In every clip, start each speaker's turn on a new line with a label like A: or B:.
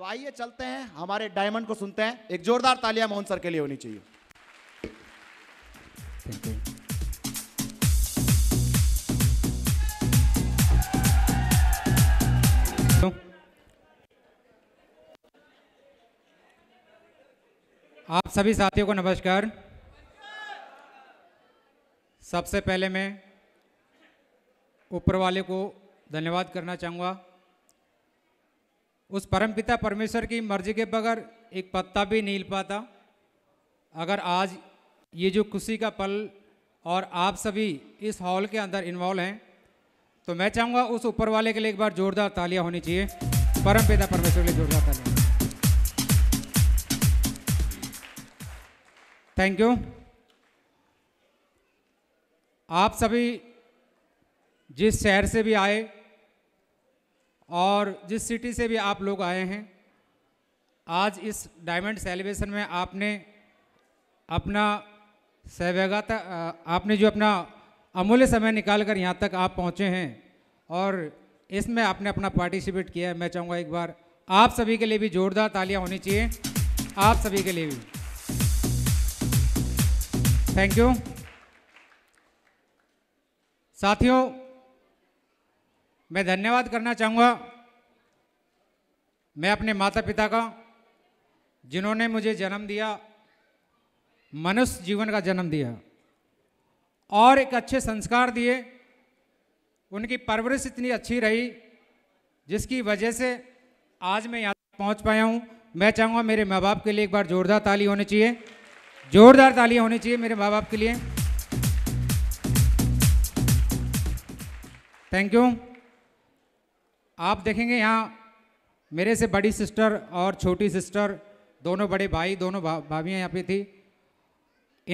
A: तो आइए चलते हैं हमारे डायमंड को सुनते हैं एक जोरदार तालियां मोहन सर के लिए होनी चाहिए आप सभी साथियों को नमस्कार सबसे पहले मैं ऊपर वाले को धन्यवाद करना चाहूँगा उस परमपिता परमेश्वर की मर्जी के बगैर एक पत्ता भी नहीं हिल पाता अगर आज ये जो खुशी का पल और आप सभी इस हॉल के अंदर इन्वॉल्व हैं तो मैं चाहूँगा उस ऊपर वाले के लिए एक बार जोरदार तालियां होनी चाहिए परम पिता परमेश्वर के लिए जोरदार तालियां थैंक यू आप सभी जिस शहर से भी आए और जिस सिटी से भी आप लोग आए हैं आज इस डायमंड सेलिब्रेशन में आपने अपना सहभागा आपने जो अपना अमूल्य समय निकाल कर यहाँ तक आप पहुँचे हैं और इसमें आपने अपना पार्टिसिपेट किया है मैं चाहूँगा एक बार आप सभी के लिए भी जोरदार तालियां होनी चाहिए आप सभी के लिए भी थैंक यू साथियों मैं धन्यवाद करना चाहूँगा मैं अपने माता पिता का जिन्होंने मुझे जन्म दिया मनुष्य जीवन का जन्म दिया और एक अच्छे संस्कार दिए उनकी परवरिश इतनी अच्छी रही जिसकी वजह से आज मैं यहाँ पहुँच पाया हूँ मैं चाहूँगा मेरे माँ बाप के लिए एक बार ज़ोरदार ताली होनी चाहिए ज़ोरदार ताली होनी चाहिए मेरे माँ बाप के लिए थैंक यू आप देखेंगे यहाँ मेरे से बड़ी सिस्टर और छोटी सिस्टर दोनों बड़े भाई दोनों भाभी यहाँ पे थी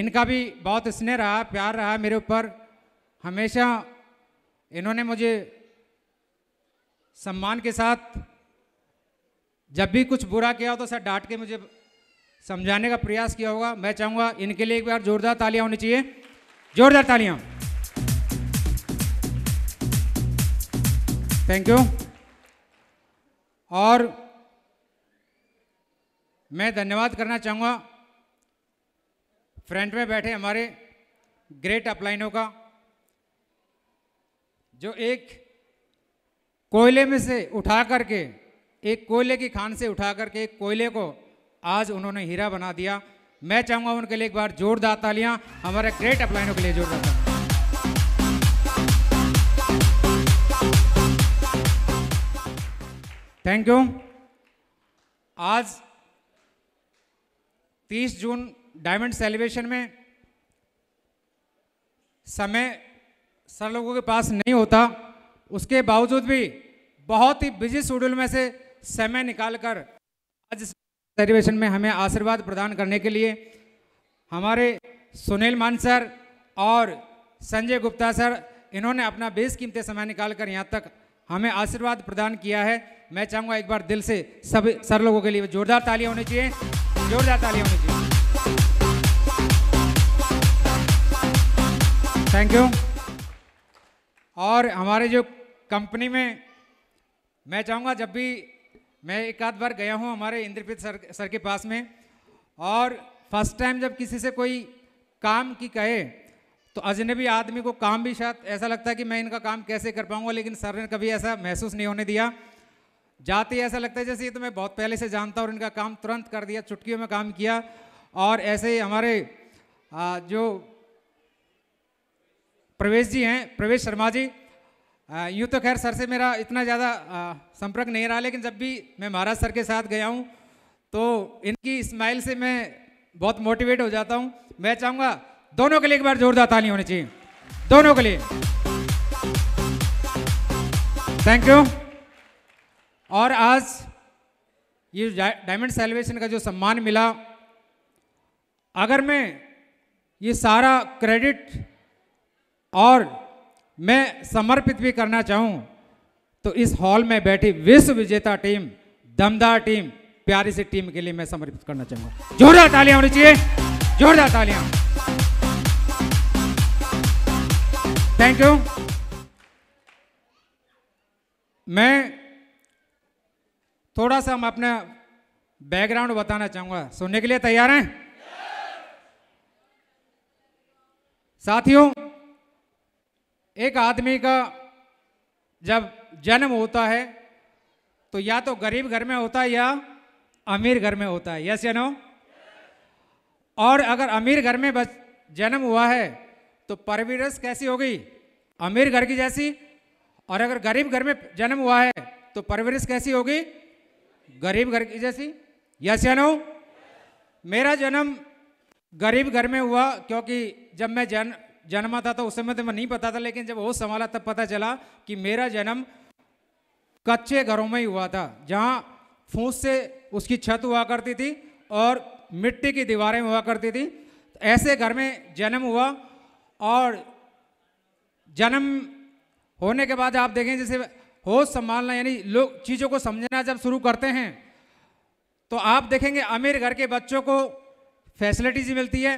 A: इनका भी बहुत स्नेह रहा प्यार रहा मेरे ऊपर हमेशा इन्होंने मुझे सम्मान के साथ जब भी कुछ बुरा किया हो तो सर डांट के मुझे समझाने का प्रयास किया होगा मैं चाहूँगा इनके लिए एक बार जोरदार तालियां होनी चाहिए जोरदार तालियां थैंक यू और मैं धन्यवाद करना चाहूँगा फ्रंट में बैठे हमारे ग्रेट अपलाइनों का जो एक कोयले में से उठा करके एक कोयले की खान से उठा करके एक कोयले को आज उन्होंने हीरा बना दिया मैं चाहूँगा उनके लिए एक बार जोरदार तालियाँ हमारे ग्रेट अपलाइनों के लिए जोरदार तालियां थैंक यू आज 30 जून डायमंड सेलिब्रेशन में समय सर लोगों के पास नहीं होता उसके बावजूद भी बहुत ही बिजी शेड्यूल में से समय निकालकर आज सेलिब्रेशन में हमें आशीर्वाद प्रदान करने के लिए हमारे सुनील मान सर और संजय गुप्ता सर इन्होंने अपना बेस कीमती समय निकालकर यहाँ तक हमें आशीर्वाद प्रदान किया है मैं चाहूँगा एक बार दिल से सभी सर लोगों के लिए जोरदार तालियां होनी चाहिए जोरदार तालियां होनी चाहिए थैंक यू और हमारे जो कंपनी में मैं चाहूंगा जब भी मैं एक आध बार गया हूँ हमारे इंद्रप्रीत सर सर के पास में और फर्स्ट टाइम जब किसी से कोई काम की कहे तो अजनबी आदमी को काम भी शायद ऐसा लगता है कि मैं इनका काम कैसे कर पाऊंगा लेकिन सर ने कभी ऐसा महसूस नहीं होने दिया जाते ही ऐसा लगता है जैसे ये तो मैं बहुत पहले से जानता हूँ और इनका काम तुरंत कर दिया चुटकियों में काम किया और ऐसे ही हमारे जो प्रवेश जी हैं प्रवेश शर्मा जी यूँ तो खैर सर से मेरा इतना ज़्यादा संपर्क नहीं रहा लेकिन जब भी मैं महाराज सर के साथ गया हूँ तो इनकी स्माइल से मैं बहुत मोटिवेट हो जाता हूँ मैं चाहूँगा दोनों के लिए एक बार जोरदार ताली होनी चाहिए दोनों के लिए थैंक यू और आज ये डायमंड सेलिब्रेशन का जो सम्मान मिला अगर मैं ये सारा क्रेडिट और मैं समर्पित भी करना चाहूँ तो इस हॉल में बैठी विश्व विजेता टीम दमदार टीम प्यारी सी टीम के लिए मैं समर्पित करना चाहूंगा जोरदार तालियां होनी चाहिए जोरदार तालियां थैंक यू मैं थोड़ा सा हम अपना बैकग्राउंड बताना चाहूंगा सुनने के लिए तैयार हैं साथियों एक आदमी का जब जन्म होता है तो या तो गरीब घर में होता है या अमीर घर में होता है यस या नो और अगर अमीर घर में बस जन्म हुआ है तो परवरिश कैसी होगी अमीर घर की जैसी और अगर गरीब घर में जन्म हुआ है तो परवरिश कैसी होगी गरीब घर की जैसी यस या नो मेरा जन्म गरीब घर में हुआ क्योंकि जब मैं जन जन्मा था तो उस समय तो मैं नहीं पता था लेकिन जब वो संभाला तब पता चला कि मेरा जन्म कच्चे घरों में ही हुआ था जहाँ फूस से उसकी छत हुआ करती थी और मिट्टी की दीवारें हुआ करती थी ऐसे घर में जन्म हुआ और जन्म होने के बाद आप देखें जैसे होश संभालना यानी लोग चीज़ों को समझना जब शुरू करते हैं तो आप देखेंगे अमीर घर के बच्चों को फैसिलिटीज मिलती है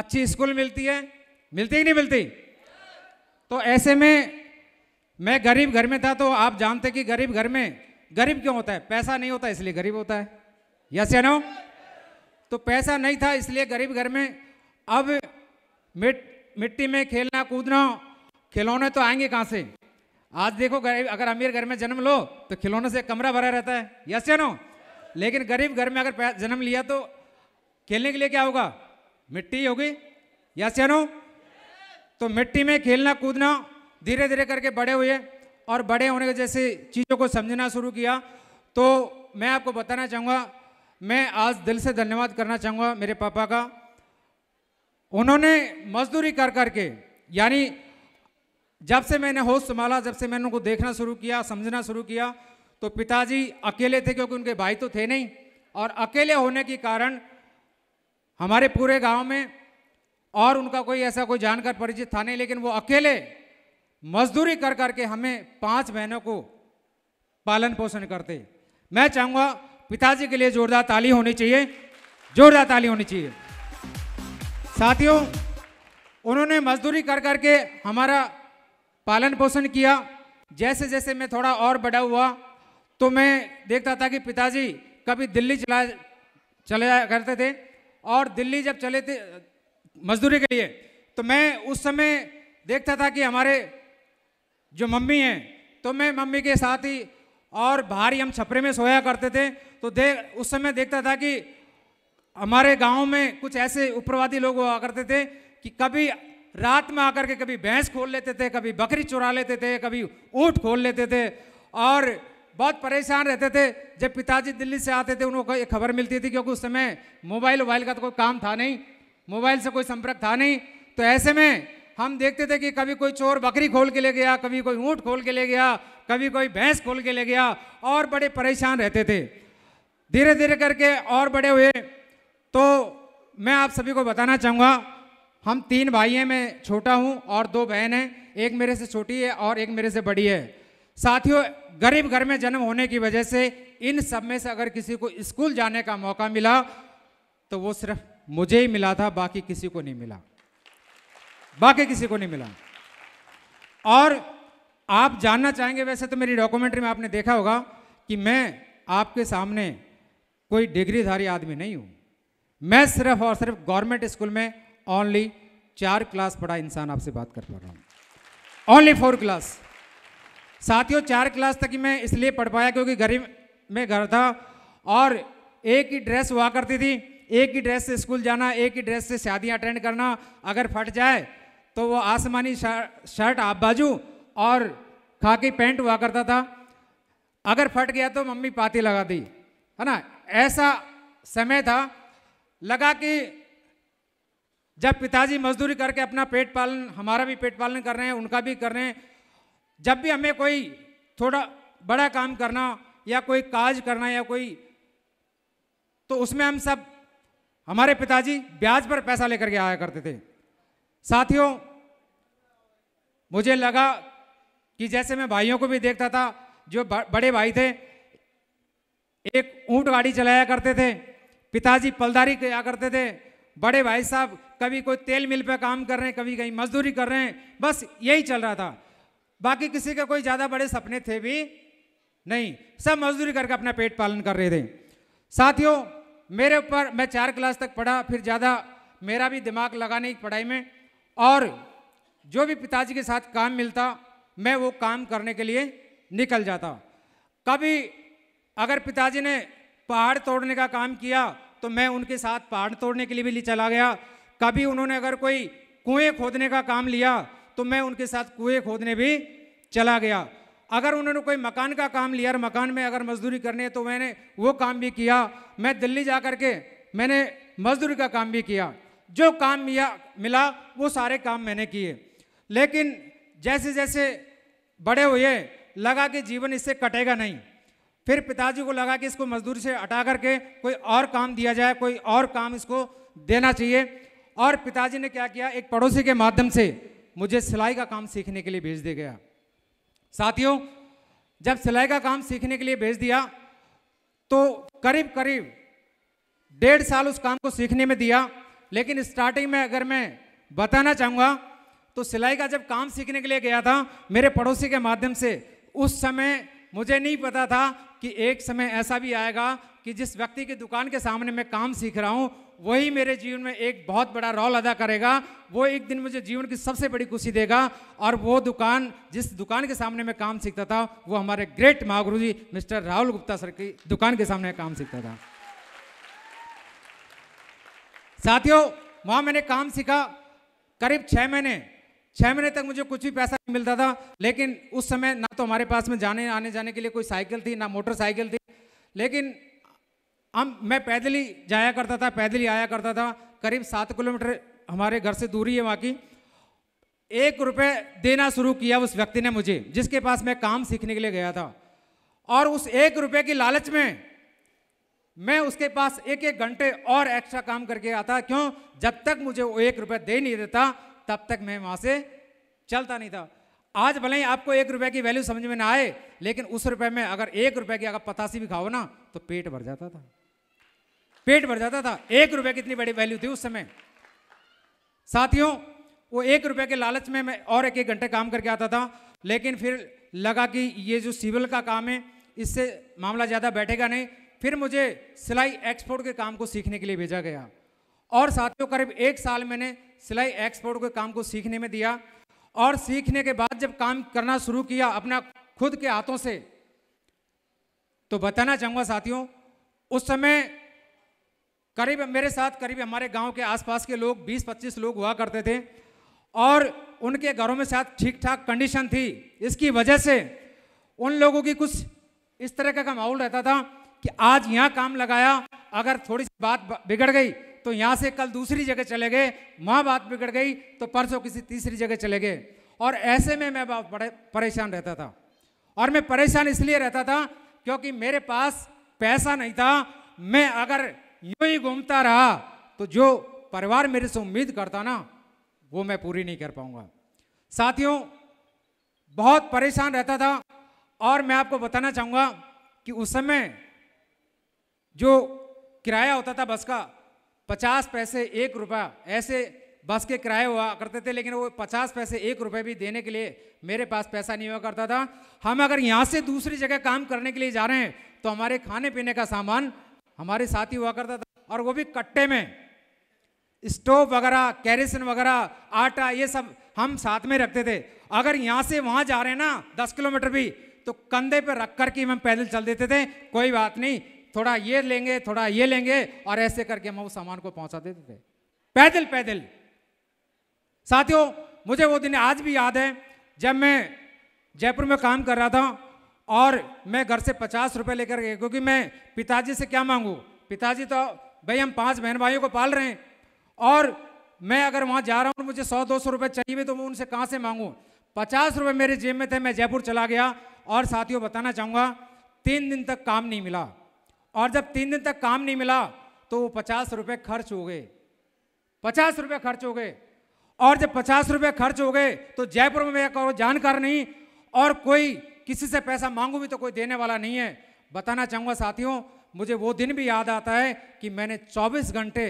A: अच्छी स्कूल मिलती है मिलती ही नहीं मिलती तो ऐसे में मैं गरीब घर में था तो आप जानते कि गरीब घर में गरीब क्यों होता है पैसा नहीं होता इसलिए गरीब होता है यस या नो तो पैसा नहीं था इसलिए गरीब घर में अब मिट मिट्टी में खेलना कूदना खिलौने तो आएंगे कहाँ से आज देखो गरीब अगर अमीर घर में जन्म लो तो खिलौने से कमरा भरा रहता है यस या नो लेकिन गरीब घर में अगर जन्म लिया तो खेलने के लिए क्या होगा मिट्टी होगी यस या नो तो मिट्टी में खेलना कूदना धीरे धीरे करके बड़े हुए और बड़े होने के जैसे चीज़ों को समझना शुरू किया तो मैं आपको बताना चाहूँगा मैं आज दिल से धन्यवाद करना चाहूँगा मेरे पापा का उन्होंने मजदूरी कर करके यानी जब से मैंने होश संभाला जब से मैंने उनको देखना शुरू किया समझना शुरू किया तो पिताजी अकेले थे क्योंकि उनके भाई तो थे नहीं और अकेले होने के कारण हमारे पूरे गांव में और उनका कोई ऐसा कोई जानकर परिचित था नहीं लेकिन वो अकेले मजदूरी कर करके हमें पाँच बहनों को पालन पोषण करते मैं चाहूँगा पिताजी के लिए जोरदार ताली होनी चाहिए जोरदार ताली होनी चाहिए साथियों उन्होंने मजदूरी कर करके हमारा पालन पोषण किया जैसे जैसे मैं थोड़ा और बड़ा हुआ तो मैं देखता था कि पिताजी कभी दिल्ली चला चले करते थे और दिल्ली जब चले थे मजदूरी के लिए तो मैं उस समय देखता था कि हमारे जो मम्मी हैं तो मैं मम्मी के साथ ही और बाहर हम छपरे में सोया करते थे तो दे उस समय देखता था कि हमारे गांव में कुछ ऐसे उप्रवादी लोग हुआ करते थे कि कभी रात में आकर के कभी भैंस खोल लेते थे कभी बकरी चुरा लेते थे कभी ऊँट खोल लेते थे और बहुत परेशान रहते थे जब पिताजी दिल्ली से आते थे उनको एक खबर मिलती थी क्योंकि उस समय मोबाइल वोबाइल का तो कोई काम था नहीं मोबाइल से कोई संपर्क था नहीं तो ऐसे में हम देखते थे कि कभी कोई चोर बकरी खोल के ले गया कभी कोई ऊँट खोल के ले गया कभी कोई भैंस खोल के ले गया और बड़े परेशान रहते थे धीरे धीरे करके और बड़े हुए तो मैं आप सभी को बताना चाहूँगा हम तीन भाई हैं मैं छोटा हूं और दो बहन हैं एक मेरे से छोटी है और एक मेरे से बड़ी है साथियों गरीब घर में जन्म होने की वजह से इन सब में से अगर किसी को स्कूल जाने का मौका मिला तो वो सिर्फ मुझे ही मिला था बाकी किसी को नहीं मिला बाकी किसी को नहीं मिला और आप जानना चाहेंगे वैसे तो मेरी डॉक्यूमेंट्री में आपने देखा होगा कि मैं आपके सामने कोई डिग्रीधारी आदमी नहीं हूँ मैं सिर्फ और सिर्फ गवर्नमेंट स्कूल में ओनली चार क्लास पढ़ा इंसान आपसे बात कर पा रहा हूँ ओनली फोर क्लास साथियों चार क्लास तक ही मैं इसलिए पढ़ पाया क्योंकि गरीब में घर था और एक ही ड्रेस हुआ करती थी एक ही ड्रेस से स्कूल जाना एक ही ड्रेस से शादियाँ अटेंड करना अगर फट जाए तो वो आसमानी शर्ट आप बाजू और खाकी पैंट हुआ करता था अगर फट गया तो मम्मी पाती लगा दी है ना ऐसा समय था लगा कि जब पिताजी मजदूरी करके अपना पेट पालन हमारा भी पेट पालन कर रहे हैं उनका भी कर रहे हैं जब भी हमें कोई थोड़ा बड़ा काम करना या कोई काज करना या कोई तो उसमें हम सब हमारे पिताजी ब्याज पर पैसा लेकर के आया करते थे साथियों मुझे लगा कि जैसे मैं भाइयों को भी देखता था जो बड़े भाई थे एक ऊंट गाड़ी चलाया करते थे पिताजी पलदारी किया करते थे बड़े भाई साहब कभी कोई तेल मिल पे काम कर रहे हैं कभी कहीं मजदूरी कर रहे हैं बस यही चल रहा था बाकी किसी के कोई ज़्यादा बड़े सपने थे भी नहीं सब मजदूरी करके अपना पेट पालन कर रहे थे साथियों मेरे ऊपर मैं चार क्लास तक पढ़ा फिर ज़्यादा मेरा भी दिमाग लगा नहीं पढ़ाई में और जो भी पिताजी के साथ काम मिलता मैं वो काम करने के लिए निकल जाता कभी अगर पिताजी ने पहाड़ तोड़ने का काम किया तो मैं उनके साथ पहाड़ तोड़ने के लिए भी ले चला गया कभी उन्होंने अगर कोई कुएं खोदने का काम लिया तो मैं उनके साथ कुएं खोदने भी चला गया अगर उन्होंने कोई मकान का काम लिया और मकान में अगर मजदूरी करनी है तो मैंने वो काम भी किया मैं दिल्ली जा कर के मैंने मजदूरी का काम भी किया जो काम मिला वो सारे काम मैंने किए लेकिन जैसे जैसे बड़े हुए लगा कि जीवन इससे कटेगा नहीं फिर पिताजी को लगा कि इसको मजदूरी से हटा करके कोई और काम दिया जाए कोई और काम इसको देना चाहिए और पिताजी ने क्या किया एक पड़ोसी के माध्यम से मुझे सिलाई का काम सीखने के लिए भेज दिया गया साथियों जब सिलाई का काम सीखने के लिए भेज दिया तो करीब करीब डेढ़ साल उस काम को सीखने में दिया लेकिन स्टार्टिंग में अगर मैं बताना चाहूँगा तो सिलाई का जब काम सीखने के लिए गया था मेरे पड़ोसी के माध्यम से उस समय मुझे नहीं पता था कि एक समय ऐसा भी आएगा कि जिस व्यक्ति की दुकान के सामने मैं काम सीख रहा हूँ वही मेरे जीवन में एक बहुत बड़ा रोल अदा करेगा वो एक दिन मुझे जीवन की सबसे बड़ी खुशी देगा और वो दुकान जिस दुकान के सामने मैं काम सीखता था वो हमारे ग्रेट महागुरु जी मिस्टर राहुल गुप्ता सर की दुकान के सामने काम सीखता था साथियों वहां मैंने काम सीखा करीब छह महीने छह महीने तक मुझे कुछ भी पैसा नहीं मिलता था लेकिन उस समय ना तो हमारे पास में जाने आने जाने के लिए कोई साइकिल थी ना मोटरसाइकिल थी लेकिन हम मैं पैदल ही जाया करता था पैदल ही आया करता था करीब सात किलोमीटर हमारे घर से दूरी है वहाँ की एक रुपये देना शुरू किया उस व्यक्ति ने मुझे जिसके पास मैं काम सीखने के लिए गया था और उस एक रुपये की लालच में मैं उसके पास एक एक घंटे और एक्स्ट्रा काम करके आता क्यों जब तक मुझे वो एक रुपये दे नहीं देता तब तक मैं वहाँ से चलता नहीं था आज भले ही आपको एक रुपये की वैल्यू समझ में ना आए लेकिन उस रुपये में अगर एक रुपये की अगर पतासी भी खाओ ना तो पेट भर जाता था पेट भर जाता था एक रुपये कितनी बड़ी वैल्यू थी उस समय साथियों वो एक रुपये के लालच में मैं और एक एक घंटे काम करके आता था लेकिन फिर लगा कि ये जो सिविल का काम है इससे मामला ज़्यादा बैठेगा नहीं फिर मुझे सिलाई एक्सपोर्ट के काम को सीखने के लिए भेजा गया और साथियों करीब एक साल मैंने सिलाई एक्सपोर्ट के काम को सीखने में दिया और सीखने के बाद जब काम करना शुरू किया अपना खुद के हाथों से तो बताना चाहूँगा साथियों उस समय करीब मेरे साथ करीब हमारे गांव के आसपास के लोग 20-25 लोग हुआ करते थे और उनके घरों में साथ ठीक ठाक कंडीशन थी इसकी वजह से उन लोगों की कुछ इस तरह का माहौल रहता था कि आज यहाँ काम लगाया अगर थोड़ी सी बात बिगड़ गई तो यहाँ से कल दूसरी जगह चले गए वहाँ बात बिगड़ गई तो परसों किसी तीसरी जगह चले गए और ऐसे में मैं बड़े परेशान रहता था और मैं परेशान इसलिए रहता था क्योंकि मेरे पास पैसा नहीं था मैं अगर यू ही घूमता रहा तो जो परिवार मेरे से उम्मीद करता ना वो मैं पूरी नहीं कर पाऊंगा साथियों बहुत परेशान रहता था और मैं आपको बताना चाहूंगा कि उस समय जो किराया होता था बस का पचास पैसे एक रुपया ऐसे बस के किराए हुआ करते थे लेकिन वो पचास पैसे एक रुपये भी देने के लिए मेरे पास पैसा नहीं हुआ करता था हम अगर यहाँ से दूसरी जगह काम करने के लिए जा रहे हैं तो हमारे खाने पीने का सामान हमारे साथ ही हुआ करता था और वो भी कट्टे में स्टोव वगैरह कैरेसिन वगैरह आटा ये सब हम साथ में रखते थे अगर यहाँ से वहाँ जा रहे हैं ना दस किलोमीटर भी तो कंधे पर रख कर के हम पैदल चल देते थे कोई बात नहीं थोड़ा ये लेंगे थोड़ा ये लेंगे और ऐसे करके हम वो सामान को पहुँचा देते थे पैदल पैदल साथियों मुझे वो दिन आज भी याद है जब मैं जयपुर में काम कर रहा था और मैं घर से पचास रुपए लेकर गया क्योंकि मैं पिताजी से क्या मांगू पिताजी तो भाई हम पांच बहन भाइयों को पाल रहे हैं और मैं अगर वहां जा रहा हूं मुझे सौ दो सौ रुपये चाहिए तो मैं उनसे कहां से मांगू पचास रुपए मेरे जेब में थे मैं जयपुर चला गया और साथियों बताना चाहूंगा तीन दिन तक काम नहीं मिला और जब तीन दिन तक काम नहीं मिला तो वो पचास रुपये खर्च हो गए पचास रुपये खर्च हो गए और जब पचास रुपये खर्च हो गए तो जयपुर में मैं जानकार नहीं और कोई किसी से पैसा मांगू भी तो कोई देने वाला नहीं है बताना चाहूँगा साथियों मुझे वो दिन भी याद आता है कि मैंने 24 घंटे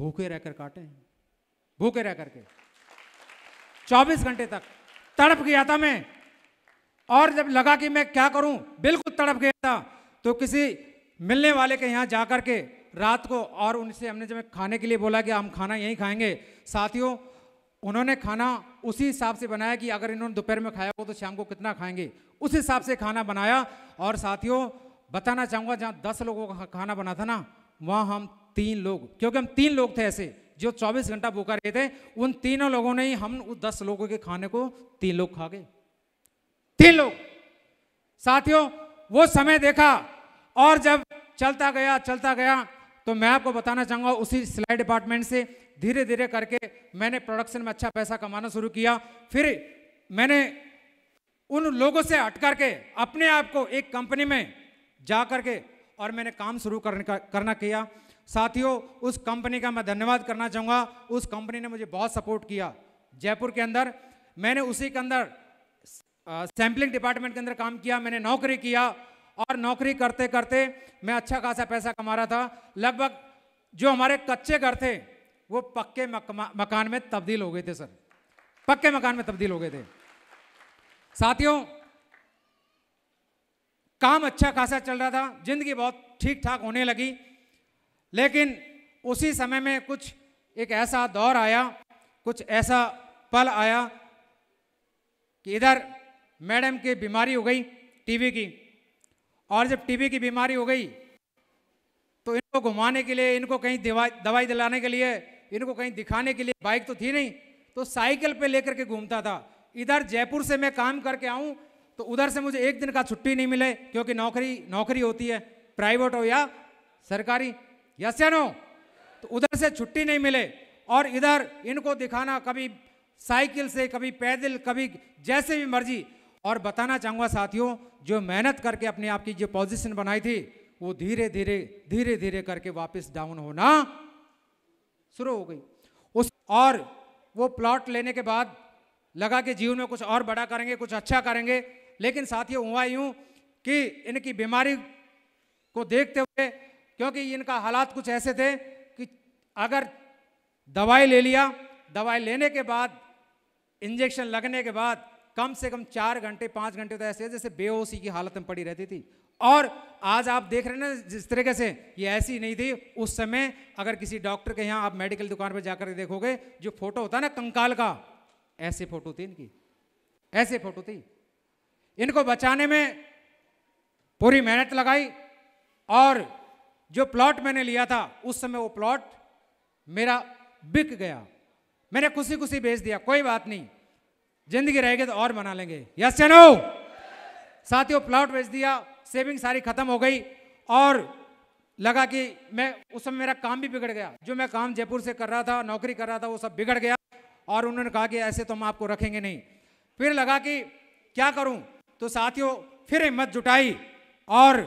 A: भूखे रहकर काटे भूखे रह करके 24 घंटे तक तड़प गया था मैं और जब लगा कि मैं क्या करूं बिल्कुल तड़प गया था तो किसी मिलने वाले के यहाँ जा कर के रात को और उनसे हमने जब खाने के लिए बोला कि हम खाना यहीं खाएंगे साथियों उन्होंने खाना उसी हिसाब से बनाया कि अगर इन्होंने दोपहर में खाया हो तो शाम को कितना खाएंगे उस हिसाब से खाना बनाया और साथियों बताना चाहूँगा जहाँ दस लोगों का खाना बना था ना वहाँ हम तीन लोग क्योंकि हम तीन लोग थे ऐसे जो 24 घंटा भूखा रहे थे उन तीनों लोगों ने ही हम उस दस लोगों के खाने को तीन लोग खा गए तीन लोग साथियों वो समय देखा और जब चलता गया चलता गया तो मैं आपको बताना चाहूंगा उसी सिलाई डिपार्टमेंट से धीरे धीरे करके मैंने प्रोडक्शन में अच्छा पैसा कमाना शुरू किया फिर मैंने उन लोगों से हट करके अपने आप को एक कंपनी में जा करके और मैंने काम शुरू करने का करना किया साथियों उस कंपनी का मैं धन्यवाद करना चाहूँगा उस कंपनी ने मुझे बहुत सपोर्ट किया जयपुर के अंदर मैंने उसी के अंदर सैम्पलिंग डिपार्टमेंट के अंदर काम किया मैंने नौकरी किया और नौकरी करते करते मैं अच्छा खासा पैसा कमा रहा था लगभग जो हमारे कच्चे घर थे वो पक्के मकान में तब्दील हो गए थे सर पक्के मकान में तब्दील हो गए थे साथियों काम अच्छा खासा चल रहा था जिंदगी बहुत ठीक ठाक होने लगी लेकिन उसी समय में कुछ एक ऐसा दौर आया कुछ ऐसा पल आया कि इधर मैडम की बीमारी हो गई टीवी की और जब टीवी की बीमारी हो गई तो इनको घुमाने के लिए इनको कहीं दवाई दिलाने के लिए इनको कहीं दिखाने के लिए बाइक तो थी नहीं तो साइकिल पे लेकर के घूमता था इधर जयपुर से मैं काम करके आऊँ तो उधर से मुझे एक दिन का छुट्टी नहीं मिले क्योंकि नौकरी नौकरी होती है प्राइवेट हो या सरकारी यस या नो तो उधर से छुट्टी नहीं मिले और इधर इनको दिखाना कभी साइकिल से कभी पैदल कभी जैसे भी मर्जी और बताना चाहूँगा साथियों जो मेहनत करके अपने आप की जो पोजिशन बनाई थी वो धीरे धीरे धीरे धीरे करके वापस डाउन होना शुरू हो गई उस और वो प्लॉट लेने के बाद लगा कि जीवन में कुछ और बड़ा करेंगे कुछ अच्छा करेंगे लेकिन साथ ही हुआ यूँ कि इनकी बीमारी को देखते हुए क्योंकि इनका हालात कुछ ऐसे थे कि अगर दवाई ले लिया दवाई लेने के बाद इंजेक्शन लगने के बाद कम से कम चार घंटे पाँच घंटे तो ऐसे जैसे बेहोशी की हालत में पड़ी रहती थी और आज आप देख रहे हैं ना जिस तरीके से ये ऐसी नहीं थी उस समय अगर किसी डॉक्टर के यहाँ आप मेडिकल दुकान पर जाकर देखोगे जो फोटो होता है ना कंकाल का ऐसे फोटो थी इनकी ऐसे फोटो थी इनको बचाने में पूरी मेहनत लगाई और जो प्लॉट मैंने लिया था उस समय वो प्लॉट मेरा बिक गया मैंने खुशी खुशी बेच दिया कोई बात नहीं जिंदगी रहेगी तो और बना लेंगे यस साथ ही साथियों प्लॉट बेच दिया सेविंग सारी खत्म हो गई और लगा कि मैं उस समय मेरा काम भी बिगड़ गया जो मैं काम जयपुर से कर रहा था नौकरी कर रहा था वो सब बिगड़ गया और उन्होंने कहा कि ऐसे तो हम आपको रखेंगे नहीं फिर लगा कि क्या करूं तो साथियों फिर हिम्मत जुटाई और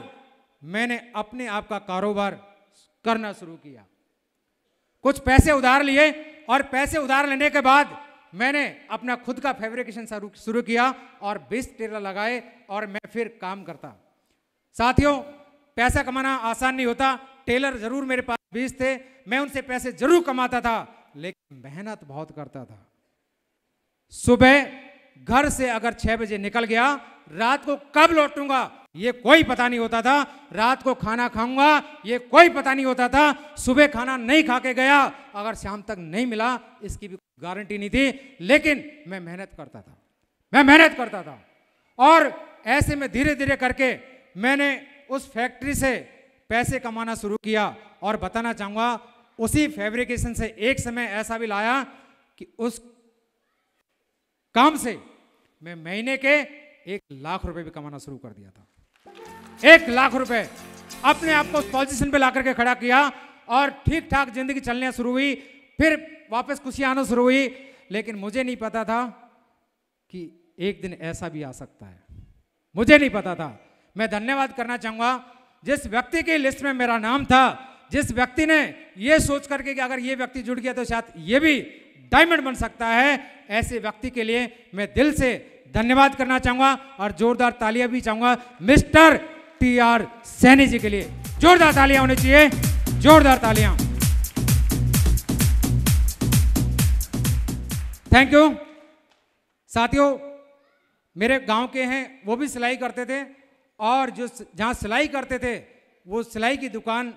A: मैंने अपने आप का कारोबार करना शुरू किया कुछ पैसे उधार लिए और पैसे उधार लेने के बाद मैंने अपना खुद का फेब्रिकेशन शुरू किया और बीस टेलर लगाए और मैं फिर काम करता साथियों पैसा कमाना आसान नहीं होता टेलर जरूर मेरे पास बीस थे मैं उनसे पैसे जरूर कमाता था लेकिन मेहनत बहुत करता था सुबह घर से अगर छह बजे निकल गया रात को कब लौटूंगा ये कोई पता नहीं होता था रात को खाना खाऊंगा ये कोई पता नहीं होता था सुबह खाना नहीं खा के गया अगर शाम तक नहीं मिला इसकी भी गारंटी नहीं थी लेकिन मैं मेहनत करता था मैं मेहनत करता था और ऐसे में धीरे धीरे करके मैंने उस फैक्ट्री से पैसे कमाना शुरू किया और बताना चाहूँगा उसी फैब्रिकेशन से एक समय ऐसा भी लाया कि उस काम से मैं महीने के एक लाख रुपए भी कमाना शुरू कर दिया
B: था एक लाख
A: रुपए अपने आप को उस पोजिशन पे ला करके खड़ा किया और ठीक ठाक जिंदगी चलने शुरू हुई फिर वापस खुशी आना शुरू हुई लेकिन मुझे नहीं पता था कि एक दिन ऐसा भी आ सकता है मुझे नहीं पता था मैं धन्यवाद करना चाहूँगा जिस व्यक्ति की लिस्ट में मेरा नाम था जिस व्यक्ति ने ये सोच करके कि अगर ये व्यक्ति जुड़ गया तो शायद ये भी डायमंड बन सकता है ऐसे व्यक्ति के लिए मैं दिल से धन्यवाद करना चाहूँगा और जोरदार तालियां भी चाहूँगा Mister T R Saini ji के लिए जोरदार तालियां होनी चाहिए जोरदार तालियां थैंक यू साथियों मेरे गांव के हैं वो भी सिलाई करते थे और जो जहाँ सिलाई करते थे वो सिलाई की दुकान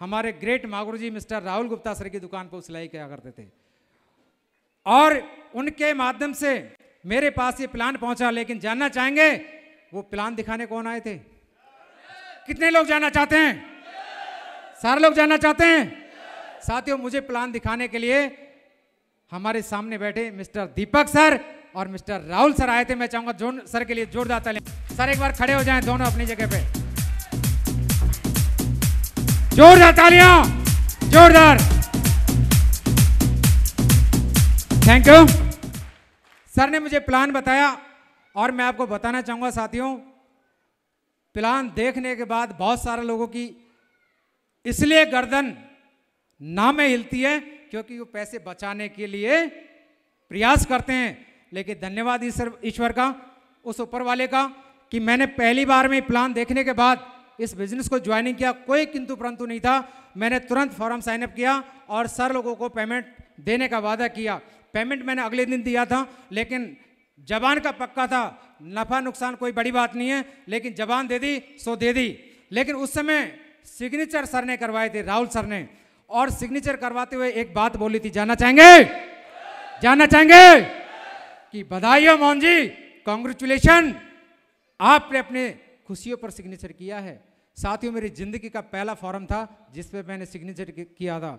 A: हमारे ग्रेट मागुरु जी मिस्टर राहुल गुप्ता सर की दुकान पर सिलाई किया करते थे और उनके माध्यम से मेरे पास ये प्लान पहुंचा लेकिन जानना चाहेंगे वो प्लान दिखाने कौन आए थे कितने लोग जानना चाहते हैं सारे लोग जानना चाहते हैं साथियों मुझे प्लान दिखाने के लिए हमारे सामने बैठे मिस्टर दीपक सर और मिस्टर राहुल सर आए थे मैं चाहूंगा जोन सर के लिए जोरदार ताली सर एक बार खड़े हो जाएं दोनों अपनी जगह पे जोरदार तालियां जोरदार थैंक यू सर ने मुझे प्लान बताया और मैं आपको बताना चाहूंगा साथियों प्लान देखने के बाद बहुत सारे लोगों की इसलिए गर्दन ना में हिलती है क्योंकि वो पैसे बचाने के लिए प्रयास करते हैं लेकिन धन्यवाद ईश्वर ईश्वर का उस ऊपर वाले का कि मैंने पहली बार में प्लान देखने के बाद इस बिजनेस को ज्वाइनिंग किया कोई किंतु परंतु नहीं था मैंने तुरंत फॉर्म साइनअप किया और सर लोगों को पेमेंट देने का वादा किया पेमेंट मैंने अगले दिन दिया था लेकिन जबान का पक्का था नफ़ा नुकसान कोई बड़ी बात नहीं है लेकिन जबान दे दी सो दे दी लेकिन उस समय सिग्नेचर सर ने करवाए थे राहुल सर ने और सिग्नेचर करवाते हुए एक बात बोली थी जाना चाहेंगे जाना चाहेंगे कि बधाई हो मोहन जी कॉन्ग्रेचुलेशन आपने अपने खुशियों पर सिग्नेचर किया है साथियों मेरी जिंदगी का पहला फॉरम था जिस पे मैंने सिग्नेचर किया था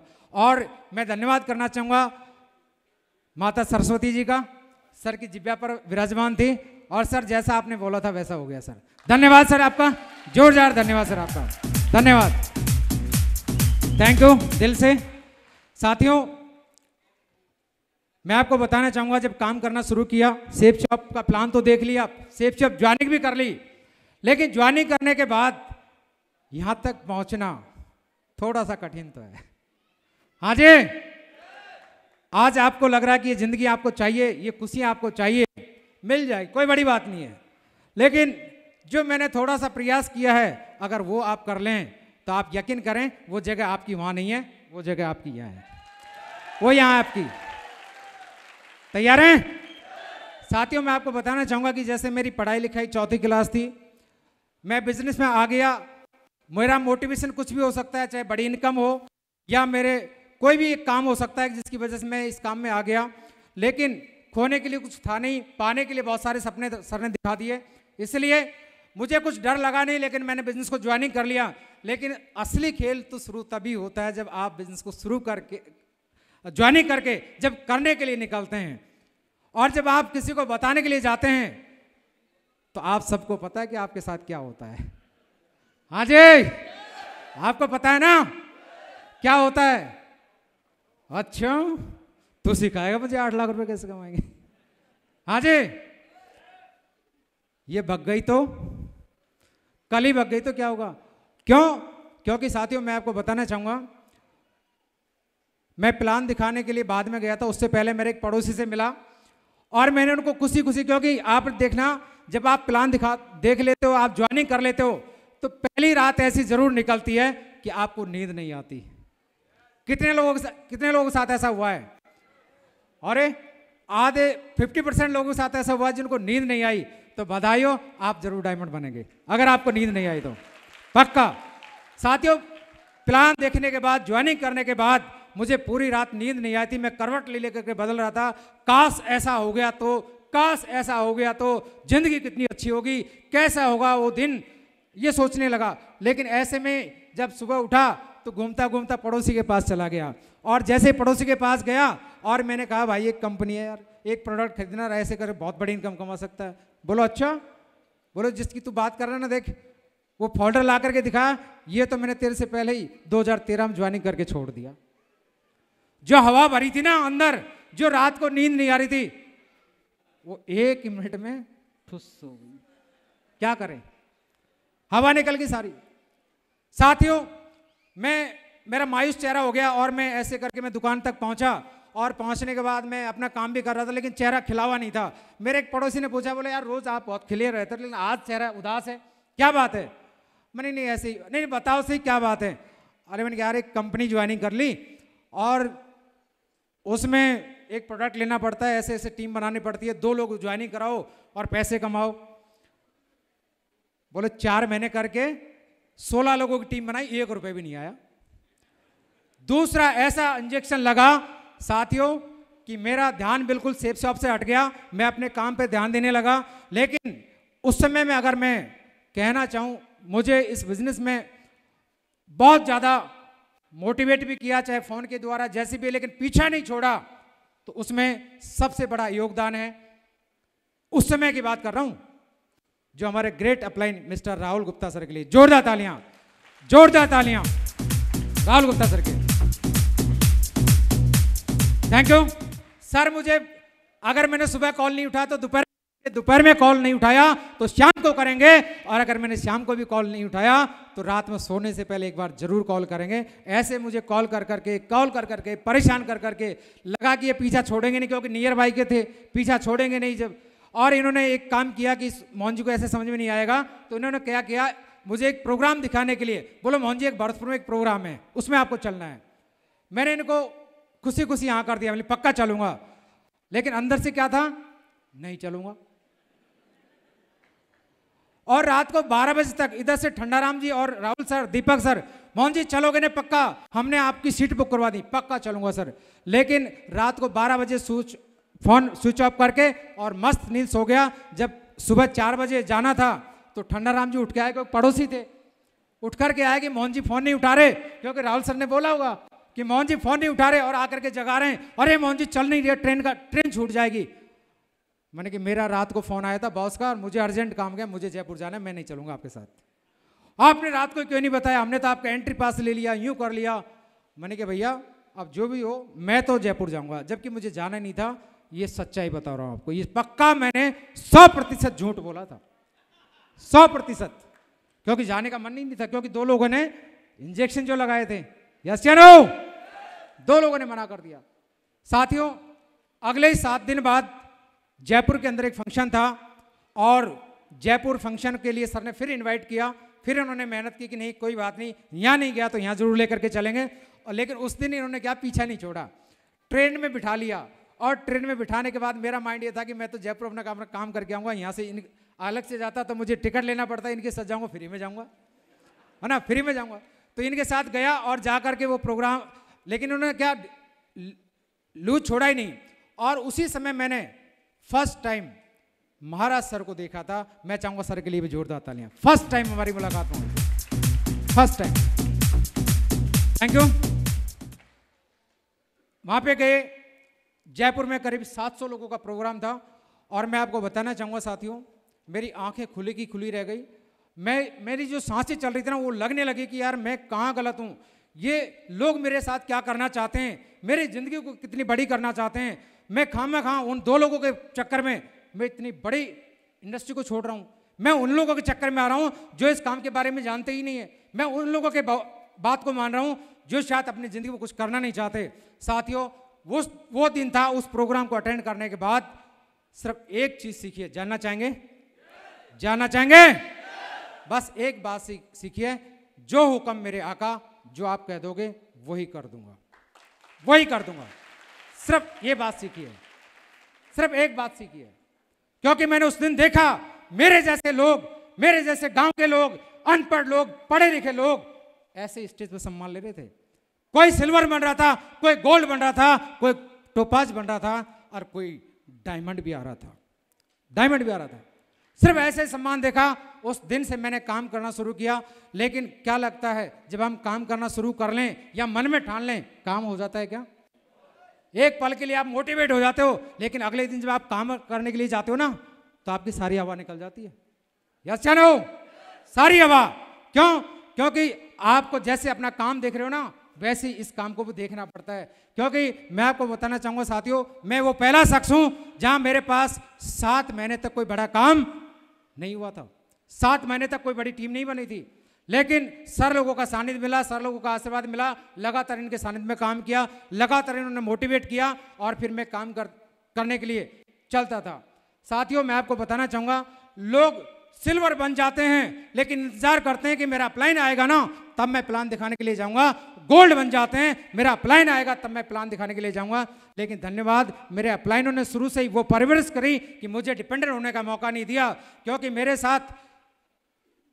A: और मैं धन्यवाद करना चाहूँगा माता सरस्वती जी का सर की जिब्या पर विराजमान थी और सर जैसा आपने बोला था वैसा हो गया सर धन्यवाद सर आपका जोरदार धन्यवाद सर आपका धन्यवाद थैंक यू दिल से साथियों मैं आपको बताना चाहूंगा जब काम करना शुरू किया सेफ शॉप का प्लान तो देख लिया सेफ शॉप ज्वाइनिंग भी कर ली लेकिन ज्वाइनिंग करने के बाद यहाँ तक पहुंचना थोड़ा सा कठिन तो है हाँ जी आज आपको लग रहा है कि ये ज़िंदगी आपको चाहिए ये खुशियां आपको चाहिए मिल जाए कोई बड़ी बात नहीं है लेकिन जो मैंने थोड़ा सा प्रयास किया है अगर वो आप कर लें तो आप यकीन करें वो जगह आपकी वहाँ नहीं है वो जगह आपकी यहाँ है वो यहाँ आपकी तैयार हैं साथियों मैं आपको बताना चाहूँगा कि जैसे मेरी पढ़ाई लिखाई चौथी क्लास थी मैं बिजनेस में आ गया मेरा मोटिवेशन कुछ भी हो सकता है चाहे बड़ी इनकम हो या मेरे कोई भी एक काम हो सकता है जिसकी वजह से मैं इस काम में आ गया लेकिन खोने के लिए कुछ था नहीं पाने के लिए बहुत सारे सपने सर ने दिखा दिए इसलिए मुझे कुछ डर लगा नहीं लेकिन मैंने बिजनेस को ज्वाइनिंग कर लिया लेकिन असली खेल तो शुरू तभी होता है जब आप बिजनेस को शुरू करके ज्वाइनिंग करके जब करने के लिए निकलते हैं और जब आप किसी को बताने के लिए जाते हैं तो आप सबको पता है कि आपके साथ क्या होता है हाँ जी आपको पता है ना क्या होता है अच्छा तू तो सिखाएगा मुझे आठ लाख रुपए कैसे कमाएंगे हाँ जी ये बग गई तो कल ही बग गई तो क्या होगा क्यों क्योंकि साथियों मैं आपको बताना चाहूंगा मैं प्लान दिखाने के लिए बाद में गया था उससे पहले मेरे एक पड़ोसी से मिला और मैंने उनको खुशी खुशी क्योंकि आप देखना जब आप प्लान दिखा देख लेते हो आप ज्वाइनिंग कर लेते हो तो पहली रात ऐसी जरूर निकलती है कि आपको नींद नहीं आती कितने लोगों के साथ कितने लोगों के साथ ऐसा हुआ है अरे आधे 50 परसेंट लोगों के साथ ऐसा हुआ जिनको नींद नहीं आई तो बधाई हो आप जरूर डायमंड बनेंगे अगर आपको नींद नहीं आई तो पक्का साथियों प्लान देखने के बाद ज्वाइनिंग करने के बाद मुझे पूरी रात नींद नहीं आई थी मैं करवट ले लेकर के बदल रहा था काश ऐसा हो गया तो काश ऐसा हो गया तो जिंदगी कितनी अच्छी होगी कैसा होगा वो दिन ये सोचने लगा लेकिन ऐसे में जब सुबह उठा तो घूमता घूमता पड़ोसी के पास चला गया और जैसे पड़ोसी के पास गया और मैंने कहा भाई एक कंपनी है यार एक प्रोडक्ट खरीदना ऐसे कर बहुत बड़ी इनकम कमा सकता है बोलो अच्छा बोलो जिसकी तू बात कर रहा ना देख वो फोल्डर ला करके दिखा ये तो मैंने तेरे से पहले ही 2013 में ज्वाइनिंग करके छोड़ दिया जो हवा भरी थी ना अंदर जो रात को नींद नहीं आ रही थी वो एक मिनट में ठुस हो गई क्या करें हवा निकल गई सारी साथियों मैं मेरा मायूस चेहरा हो गया और मैं ऐसे करके मैं दुकान तक पहुंचा और पहुंचने के बाद मैं अपना काम भी कर रहा था लेकिन चेहरा खिलावा नहीं था मेरे एक पड़ोसी ने पूछा बोले यार रोज आप बहुत खिले रहते लेकिन आज चेहरा उदास है क्या बात है मैंने नहीं ऐसे ही नहीं बताओ सही क्या बात है अरे मैंने यार एक कंपनी ज्वाइनिंग कर ली और उसमें एक प्रोडक्ट लेना पड़ता है ऐसे ऐसे टीम बनानी पड़ती है दो लोग ज्वाइनिंग कराओ और पैसे कमाओ बोले चार महीने करके सोलह लोगों की टीम बनाई एक रुपये भी नहीं आया दूसरा ऐसा इंजेक्शन लगा साथियों कि मेरा ध्यान बिल्कुल सेफ शॉप से हट गया मैं अपने काम पे ध्यान देने लगा लेकिन उस समय में अगर मैं कहना चाहूँ मुझे इस बिजनेस में बहुत ज़्यादा मोटिवेट भी किया चाहे फोन के द्वारा जैसे भी लेकिन पीछा नहीं छोड़ा तो उसमें सबसे बड़ा योगदान है उस समय की बात कर रहा हूं जो हमारे great upline Mister Rahul Gupta sir के लिए जोरदार तालियां जोरदार तालियां राहुल गुप्ता सर के थैंक यू सर मुझे अगर मैंने सुबह कॉल नहीं उठा तो दोपहर दोपहर में कॉल नहीं उठाया तो शाम को करेंगे और अगर मैंने शाम को भी कॉल नहीं उठाया तो रात में सोने से पहले एक बार जरूर कॉल करेंगे ऐसे मुझे कॉल कर करके कॉल कर करके परेशान कर करके लगा कि ये पीछा छोड़ेंगे नहीं क्योंकि नियर बाई के थे पीछा छोड़ेंगे नहीं जब और इन्होंने एक काम किया कि मोहनजी को ऐसे समझ में नहीं आएगा तो इन्होंने क्या किया मुझे एक प्रोग्राम दिखाने के लिए बोलो मोहन जी एक भरतपुर में एक प्रोग्राम है उसमें आपको चलना है मैंने इनको खुशी खुशी यहाँ कर दिया मैंने मतलब पक्का चलूंगा लेकिन अंदर से क्या था नहीं चलूंगा और रात को 12 बजे तक इधर से ठंडाराम जी और राहुल सर दीपक सर मोहन जी चलोगे ना पक्का हमने आपकी सीट बुक करवा दी पक्का चलूंगा सर लेकिन रात को 12 बजे स्विच फोन स्विच ऑफ करके और मस्त नींद सो गया जब सुबह चार बजे जाना था तो ठंडाराम जी उठ के आए क्योंकि पड़ोसी थे उठ करके आए कि मोहन जी फोन नहीं उठा रहे क्योंकि राहुल सर ने बोला होगा कि मोहन जी फोन नहीं उठा रहे और आकर के जगा रहे हैं अरे मोहन जी चल नहीं रही ट्रेन का ट्रेन छूट जाएगी मैंने कि मेरा रात को फ़ोन आया था बॉस का और मुझे अर्जेंट काम गया मुझे जयपुर जाना है मैं नहीं चलूंगा आपके साथ आपने रात को क्यों नहीं बताया हमने तो आपका एंट्री पास ले लिया यूं कर लिया मैंने कि भैया अब जो भी हो मैं तो जयपुर जाऊंगा जबकि मुझे जाना नहीं था ये सच्चाई बता रहा हूं आपको ये पक्का मैंने सौ प्रतिशत झूठ बोला था सौ प्रतिशत क्योंकि जाने का मन नहीं था क्योंकि दो लोगों ने इंजेक्शन जो लगाए थे यस या नो दो लोगों ने मना कर दिया साथियों अगले सात दिन बाद जयपुर के अंदर एक फंक्शन था और जयपुर फंक्शन के लिए सर ने फिर इनवाइट किया फिर उन्होंने मेहनत की कि नहीं कोई बात नहीं यहाँ नहीं गया तो यहाँ ज़रूर लेकर के चलेंगे और लेकिन उस दिन इन्होंने क्या पीछा नहीं छोड़ा ट्रेन में बिठा लिया और ट्रेन में बिठाने के बाद मेरा माइंड ये था कि मैं तो जयपुर अपना काम काम करके आऊँगा यहाँ से इन अलग से जाता तो मुझे टिकट लेना पड़ता इनके साथ जाऊँगा फ्री में जाऊँगा है ना फ्री में जाऊँगा तो इनके साथ गया और जा करके वो प्रोग्राम लेकिन उन्होंने क्या लूज छोड़ा ही नहीं और उसी समय मैंने फर्स्ट टाइम महाराज सर को देखा था मैं चाहूंगा सर के लिए भी जोरदार तालियां फर्स्ट टाइम हमारी मुलाकात हुई फर्स्ट टाइम थैंक यू वहां पे गए जयपुर में करीब 700 लोगों का प्रोग्राम था और मैं आपको बताना चाहूंगा साथियों मेरी आंखें खुली की खुली रह गई मैं मेरी जो सांसें चल रही थी ना वो लगने लगी कि यार मैं कहाँ गलत हूँ ये लोग मेरे साथ क्या करना चाहते हैं मेरी ज़िंदगी को कितनी बड़ी करना चाहते हैं मैं खा मैं खा उन दो लोगों के चक्कर में मैं इतनी बड़ी इंडस्ट्री को छोड़ रहा हूँ मैं उन लोगों के चक्कर में आ रहा हूँ जो इस काम के बारे में जानते ही नहीं है मैं उन लोगों के बात को मान रहा हूँ जो शायद अपनी ज़िंदगी में कुछ करना नहीं चाहते साथियों वो वो दिन था उस प्रोग्राम को अटेंड करने के बाद सिर्फ एक चीज़ सीखिए जानना चाहेंगे जानना चाहेंगे बस एक बात सीखिए जो हुक्म मेरे आका जो आप कह दोगे वही कर दूंगा वही कर दूंगा सिर्फ ये बात सीखी है सिर्फ एक बात सीखी है क्योंकि मैंने उस दिन देखा मेरे जैसे लोग मेरे जैसे गांव के लोग अनपढ़ लोग पढ़े लिखे लोग ऐसे स्टेज पर सम्मान ले रहे थे कोई सिल्वर बन रहा था कोई गोल्ड बन रहा था कोई टोपाज बन रहा था और कोई डायमंड भी आ रहा था डायमंड भी आ रहा था सिर्फ ऐसे सम्मान देखा उस दिन से मैंने काम करना शुरू किया लेकिन क्या लगता है जब हम काम करना शुरू कर लें या मन में ठान लें काम हो जाता है क्या एक पल के लिए आप मोटिवेट हो जाते हो लेकिन अगले दिन जब आप काम करने के लिए जाते हो ना तो आपकी सारी हवा निकल जाती है यस या नो सारी हवा क्यों क्योंकि आपको जैसे अपना काम देख रहे हो ना वैसे इस काम को भी देखना पड़ता है क्योंकि मैं आपको बताना चाहूंगा साथियों मैं वो पहला शख्स हूं जहां मेरे पास सात महीने तक कोई बड़ा काम नहीं हुआ था सात महीने तक कोई बड़ी टीम नहीं बनी थी लेकिन सर लोगों का सानिध्य मिला सर लोगों का आशीर्वाद मिला लगातार इनके सानिध्य में काम किया लगातार इन्होंने मोटिवेट किया और फिर मैं काम कर करने के लिए चलता था साथियों मैं आपको बताना चाहूँगा लोग सिल्वर बन जाते हैं लेकिन इंतजार करते हैं कि मेरा प्लान आएगा ना तब मैं प्लान दिखाने के लिए जाऊंगा गोल्ड बन जाते हैं मेरा प्लान आएगा तब मैं प्लान दिखाने के लिए जाऊंगा लेकिन धन्यवाद मेरे अपलाइनों ने शुरू से ही वो परवरिश करी कि मुझे डिपेंडेंट होने का मौका नहीं दिया क्योंकि मेरे साथ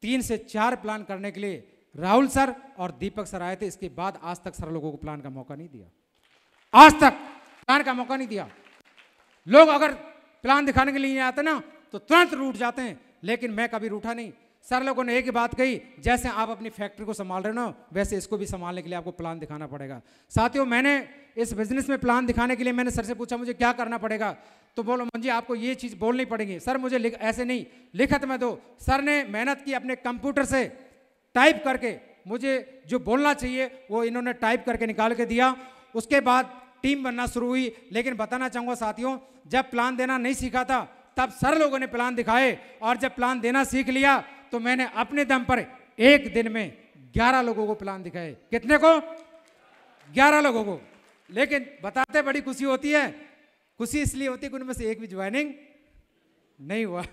A: तीन से चार प्लान करने के लिए राहुल सर और दीपक सर आए थे इसके बाद आज तक सर लोगों को प्लान का मौका नहीं दिया आज तक प्लान का मौका नहीं दिया लोग अगर प्लान दिखाने के लिए आते ना तो तुरंत रूट जाते हैं लेकिन मैं कभी रूठा नहीं सर लोगों ने एक ही बात कही जैसे आप अपनी फैक्ट्री को संभाल रहे हो ना वैसे इसको भी संभालने के लिए आपको प्लान दिखाना पड़ेगा साथियों मैंने इस बिजनेस में प्लान दिखाने के लिए मैंने सर से पूछा मुझे क्या करना पड़ेगा तो बोलो मंजी आपको ये चीज़ बोलनी पड़ेगी सर मुझे लिख ऐसे नहीं लिखत में दो सर ने मेहनत की अपने कंप्यूटर से टाइप करके मुझे जो बोलना चाहिए वो इन्होंने टाइप करके निकाल के दिया उसके बाद टीम बनना शुरू हुई लेकिन बताना चाहूँगा साथियों जब प्लान देना नहीं सीखा था तब सर लोगों ने प्लान दिखाए और जब प्लान देना सीख लिया तो मैंने अपने दम पर एक दिन में ग्यारह लोगों को प्लान दिखाए कितने को ग्यारह लोगों को लेकिन बताते बड़ी खुशी होती है खुशी इसलिए होती कि उनमें से एक भी ज्वाइनिंग नहीं हुआ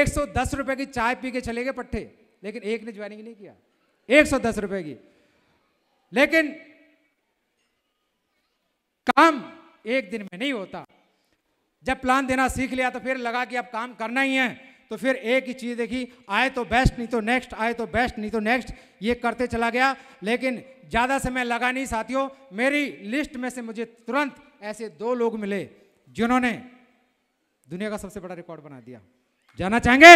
A: एक सौ दस रुपए की चाय पी के चले गए पट्टे लेकिन एक ने ज्वाइनिंग नहीं किया एक सौ दस रुपए की लेकिन काम एक दिन में नहीं होता जब प्लान देना सीख लिया तो फिर लगा कि अब काम करना ही है तो फिर एक ही चीज़ देखी आए तो बेस्ट नहीं तो नेक्स्ट आए तो बेस्ट नहीं तो नेक्स्ट ये करते चला गया लेकिन ज़्यादा समय लगा नहीं साथियों मेरी लिस्ट में से मुझे तुरंत ऐसे दो लोग मिले जिन्होंने दुनिया का सबसे बड़ा रिकॉर्ड बना दिया जाना चाहेंगे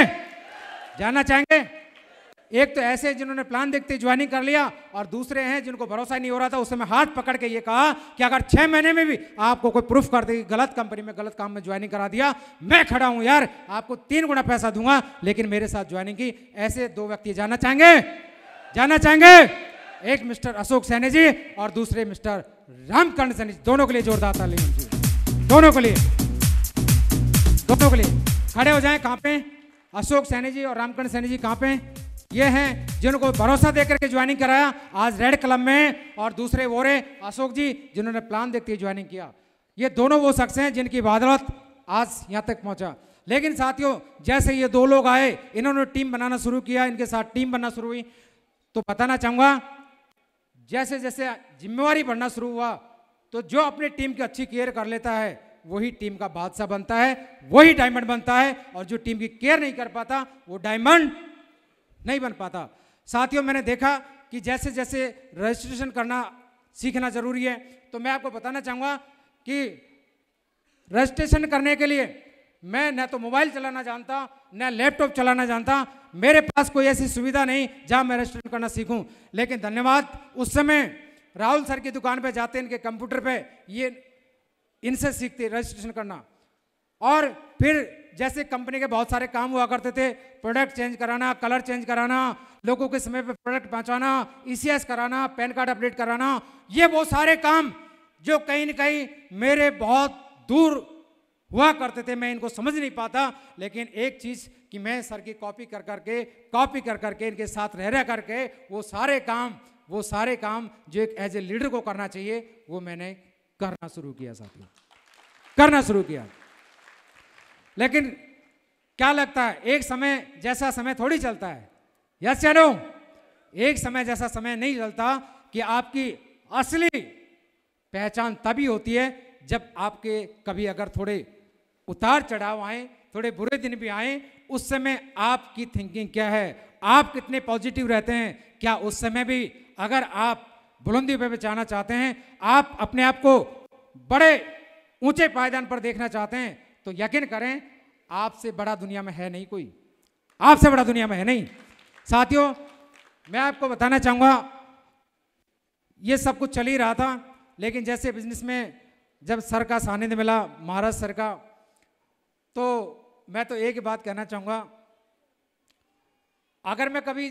A: जाना चाहेंगे एक तो ऐसे जिन्होंने प्लान देखते ज्वाइनिंग कर लिया और दूसरे हैं जिनको भरोसा नहीं हो रहा था उस समय हाथ पकड़ के ये कहा कि अगर छह महीने में भी आपको कोई प्रूफ कर देगी गलत कंपनी में गलत काम में ज्वाइनिंग करा दिया मैं खड़ा हूं यार आपको तीन गुना पैसा दूंगा लेकिन मेरे साथ ज्वाइनिंग की ऐसे दो व्यक्ति जाना चाहेंगे जाना चाहेंगे एक मिस्टर अशोक सैनी जी और दूसरे मिस्टर रामकर्ण सैनी जी दोनों के लिए जोरदार ताली जी दोनों के लिए दोनों के लिए खड़े हो जाएं कहाँ पे अशोक सैनी जी और रामकर्ण सैनी जी कहाँ पे ये हैं जिनको भरोसा देकर के ज्वाइनिंग कराया आज रेड क्लब में और दूसरे वो रहे अशोक जी जिन्होंने प्लान देखते हुए ज्वाइनिंग किया ये दोनों वो शख्स हैं जिनकी बहादरत आज यहाँ तक पहुँचा लेकिन साथियों जैसे ये दो लोग आए इन्होंने टीम बनाना शुरू किया इनके साथ टीम बनना शुरू हुई तो बताना चाहूँगा जैसे जैसे जिम्मेवारी बढ़ना शुरू हुआ तो जो अपनी टीम की अच्छी केयर कर लेता है वही टीम का बादशाह बनता है वही डायमंड बनता है और जो टीम की केयर नहीं कर पाता वो डायमंड नहीं बन पाता साथियों मैंने देखा कि जैसे जैसे रजिस्ट्रेशन करना सीखना जरूरी है तो मैं आपको बताना चाहूँगा कि रजिस्ट्रेशन करने के लिए मैं न तो मोबाइल चलाना जानता न लैपटॉप चलाना जानता मेरे पास कोई ऐसी सुविधा नहीं जहां मैं रेस्टोरेंट करना सीखूं लेकिन धन्यवाद उस समय राहुल सर की दुकान पे जाते इनके कंप्यूटर पे ये इनसे सीखते रजिस्ट्रेशन करना और फिर जैसे कंपनी के बहुत सारे काम हुआ करते थे प्रोडक्ट चेंज कराना कलर चेंज कराना लोगों के समय पे प्रोडक्ट पहुंचाना ई e कराना पैन कार्ड अपडेट कराना ये वो सारे काम जो कहीं ना कहीं मेरे बहुत दूर हुआ करते थे मैं इनको समझ नहीं पाता लेकिन एक चीज़ कि मैं सर की कॉपी कर करके कॉपी कर करके इनके साथ रह रह करके वो सारे काम वो सारे काम जो एक एज ए लीडर को करना चाहिए वो मैंने करना शुरू किया साथियों करना शुरू किया लेकिन क्या लगता है एक समय जैसा समय थोड़ी चलता है यस चलो एक समय जैसा समय नहीं चलता कि आपकी असली पहचान तभी होती है जब आपके कभी अगर थोड़े उतार चढ़ाव आए थोड़े बुरे दिन भी आए उस समय आपकी थिंकिंग क्या है आप कितने पॉजिटिव रहते हैं क्या उस समय भी अगर आप बुलंदी पे बचाना चाहते हैं आप अपने आप को बड़े ऊंचे पायदान पर देखना चाहते हैं तो यकीन करें आपसे बड़ा दुनिया में है नहीं कोई आपसे बड़ा दुनिया में है नहीं साथियों मैं आपको बताना चाहूँगा ये सब कुछ चल ही रहा था लेकिन जैसे बिजनेस में जब सर का सानिध्य मिला महाराज सर का तो मैं तो एक ही बात कहना चाहूँगा अगर मैं कभी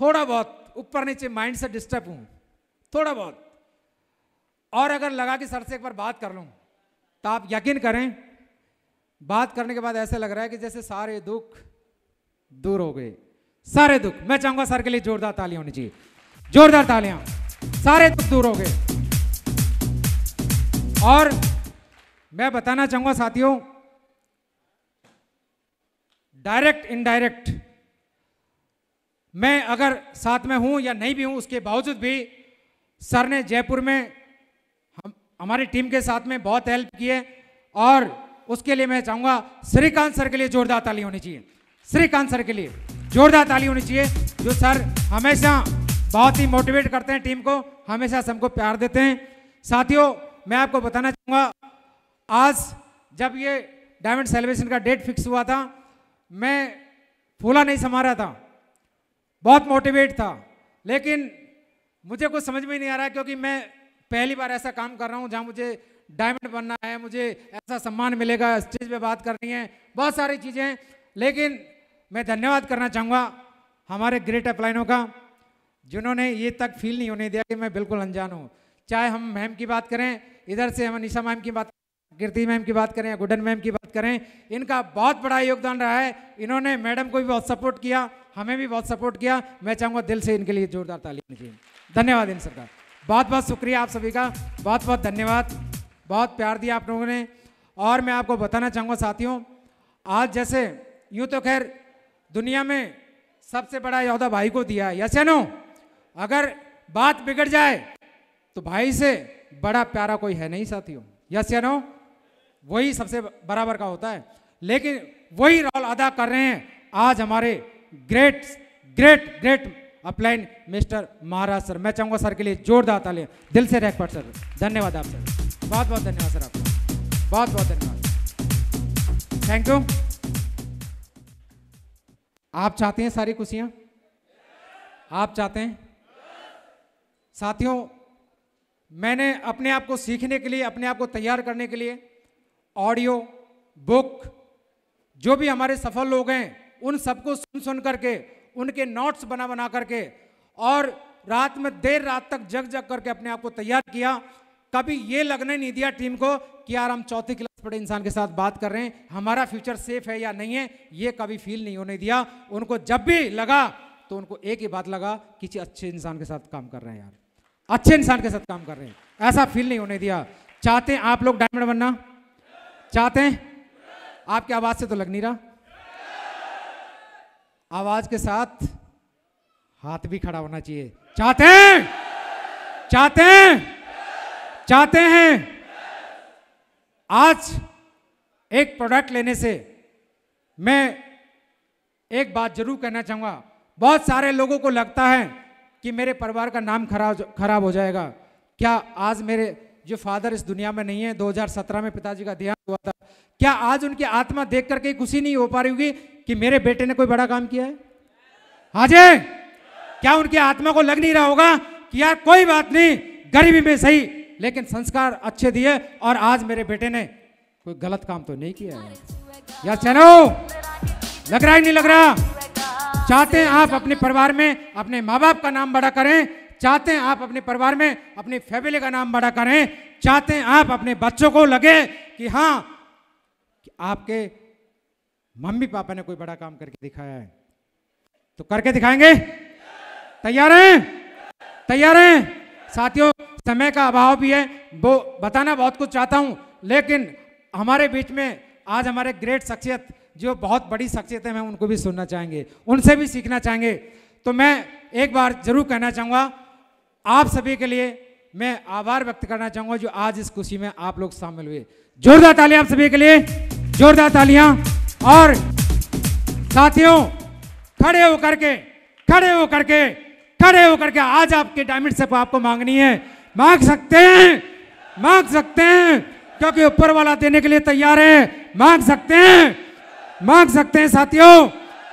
A: थोड़ा बहुत ऊपर नीचे माइंड से डिस्टर्ब हूँ थोड़ा बहुत और अगर लगा कि सर से एक बार बात कर लूँ तो आप यकीन करें बात करने के बाद ऐसा लग रहा है कि जैसे सारे दुख दूर हो गए सारे दुख मैं चाहूंगा सर के लिए जोरदार तालियां होनी चाहिए जोरदार तालियां सारे दुख दूर हो गए और मैं बताना चाहूंगा साथियों डायरेक्ट इनडायरेक्ट मैं अगर साथ में हूं या नहीं भी हूं उसके बावजूद भी सर ने जयपुर में हम हमारी टीम के साथ में बहुत हेल्प की है और उसके लिए मैं चाहूंगा श्रीकांत सर के लिए जोरदार ताली होनी चाहिए श्रीकांत सर के लिए जोरदार ताली होनी चाहिए जो सर हमेशा बहुत ही मोटिवेट करते हैं टीम को हमेशा सबको प्यार देते हैं साथियों मैं आपको बताना चाहूँगा आज जब ये डायमंड सेलिब्रेशन का डेट फिक्स हुआ था मैं फूला नहीं समा रहा था बहुत मोटिवेट था लेकिन मुझे कुछ समझ में नहीं आ रहा क्योंकि मैं पहली बार ऐसा काम कर रहा हूँ जहाँ मुझे डायमंड बनना है मुझे ऐसा सम्मान मिलेगा स्टेज चीज़ पे बात करनी है बहुत सारी चीज़ें लेकिन मैं धन्यवाद करना चाहूँगा हमारे ग्रेट अपलाइनों का जिन्होंने ये तक फील नहीं होने दिया कि मैं बिल्कुल अनजान हूँ चाहे हम मैम की बात करें इधर से हम निशा मैम की बात कीर्ति मैम की बात करें या गुडन मैम की बात करें इनका बहुत बड़ा योगदान रहा है इन्होंने मैडम को भी बहुत सपोर्ट किया हमें भी बहुत सपोर्ट किया मैं चाहूँगा दिल से इनके लिए जोरदार तालीम की धन्यवाद इन सरकार बहुत बहुत शुक्रिया आप सभी का बहुत बहुत धन्यवाद बहुत प्यार दिया आप लोगों ने और मैं आपको बताना चाहूँगा साथियों आज जैसे यूँ तो खैर दुनिया में सबसे बड़ा यहदा भाई को दिया है यसे नो अगर बात बिगड़ जाए तो भाई से बड़ा प्यारा कोई है नहीं साथियों यस या नो वही सबसे बराबर का होता है लेकिन वही रोल अदा कर रहे हैं आज हमारे great great great upline Mister Maharaj sir मैं चाहूंगा सर के लिए जोरदार तालियां दिल से रैक सर धन्यवाद आप सर बहुत बहुत धन्यवाद सर आपको बहुत बहुत धन्यवाद थैंक यू आप चाहते हैं सारी खुशियां आप चाहते हैं साथियों मैंने अपने आप को सीखने के लिए अपने आप को तैयार करने के लिए ऑडियो बुक जो भी हमारे सफल लोग हैं उन सबको सुन सुन करके उनके नोट्स बना बना करके और रात में देर रात तक जग जग करके अपने आप को तैयार किया कभी ये लगने नहीं दिया टीम को कि यार हम चौथी क्लास पढ़े इंसान के साथ बात कर रहे हैं हमारा फ्यूचर सेफ है या नहीं है ये कभी फील नहीं होने दिया उनको जब भी लगा तो उनको एक ही बात लगा किसी अच्छे इंसान के साथ काम कर रहे हैं यार अच्छे इंसान के साथ काम कर रहे हैं ऐसा फील नहीं होने दिया चाहते हैं आप लोग डायमंड बनना चाहते हैं आपकी आवाज से तो लग नहीं रहा आवाज के साथ हाथ भी खड़ा होना चाहिए चाहते हैं चाहते हैं चाहते हैं आज एक प्रोडक्ट लेने से मैं एक बात जरूर कहना चाहूंगा बहुत सारे लोगों को लगता है कि मेरे परिवार का नाम खराब खराब हो जाएगा क्या आज मेरे जो फादर इस दुनिया में नहीं है 2017 में पिताजी का देहांत हुआ था क्या आज उनकी आत्मा देख करके खुशी नहीं हो पा रही होगी कि मेरे बेटे ने कोई बड़ा काम किया है हाजे क्या उनकी आत्मा को लग नहीं रहा होगा कि यार कोई बात नहीं गरीबी में सही लेकिन संस्कार अच्छे दिए और आज मेरे बेटे ने कोई गलत काम तो नहीं किया है यार चलो लग रहा है नहीं लग रहा चाहते हैं आप अपने परिवार में अपने माँ बाप का नाम बड़ा करें चाहते हैं आप अपने परिवार में अपनी फैमिली का नाम बड़ा करें चाहते हैं आप अपने बच्चों को लगे कि हाँ कि आपके मम्मी पापा ने कोई बड़ा काम करके दिखाया है तो करके दिखाएंगे तैयार हैं तैयार हैं साथियों समय का अभाव भी है वो बताना बहुत कुछ चाहता हूँ लेकिन हमारे बीच में आज हमारे ग्रेट शख्सियत जो बहुत बड़ी शख्सियत है मैं उनको भी सुनना चाहेंगे उनसे भी सीखना चाहेंगे तो मैं एक बार जरूर कहना चाहूँगा आप सभी के लिए मैं आभार व्यक्त करना चाहूंगा जो आज इस खुशी में आप लोग शामिल हुए जोरदार तालियां आप सभी के लिए जोरदार तालियां और साथियों खड़े होकर के खड़े होकर के खड़े होकर के आज आपके डायमंड से आपको मांगनी है मांग सकते हैं मांग सकते हैं क्योंकि ऊपर वाला देने के लिए तैयार है मांग सकते हैं मांग सकते हैं साथियों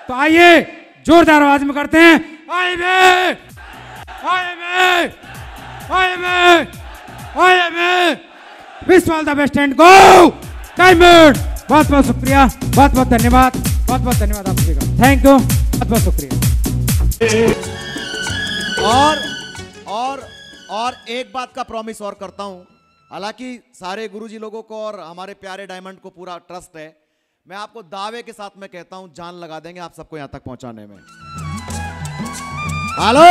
A: तो आइए जोरदार आवाज में करते हैं आइए IMA! The best and go diamond बहुत बहुत शुक्रिया बहुत बहुत धन्यवाद बहुत बहुत धन्यवाद आप सभी का थैंक यू बहुत बहुत शुक्रिया और और और एक बात का प्रॉमिस और करता हूं हालांकि सारे गुरुजी लोगों को और हमारे प्यारे डायमंड को पूरा ट्रस्ट है मैं आपको दावे के साथ में कहता हूं जान लगा देंगे आप सबको यहां तक पहुंचाने में हेलो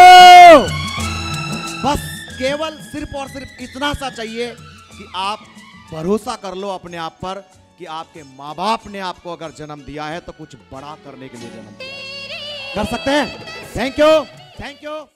A: बस केवल सिर्फ और सिर्फ इतना सा चाहिए कि आप भरोसा कर लो अपने आप पर कि आपके माँ बाप ने आपको अगर जन्म दिया है तो कुछ बड़ा करने के लिए जन्म दिया कर सकते हैं थैंक यू थैंक यू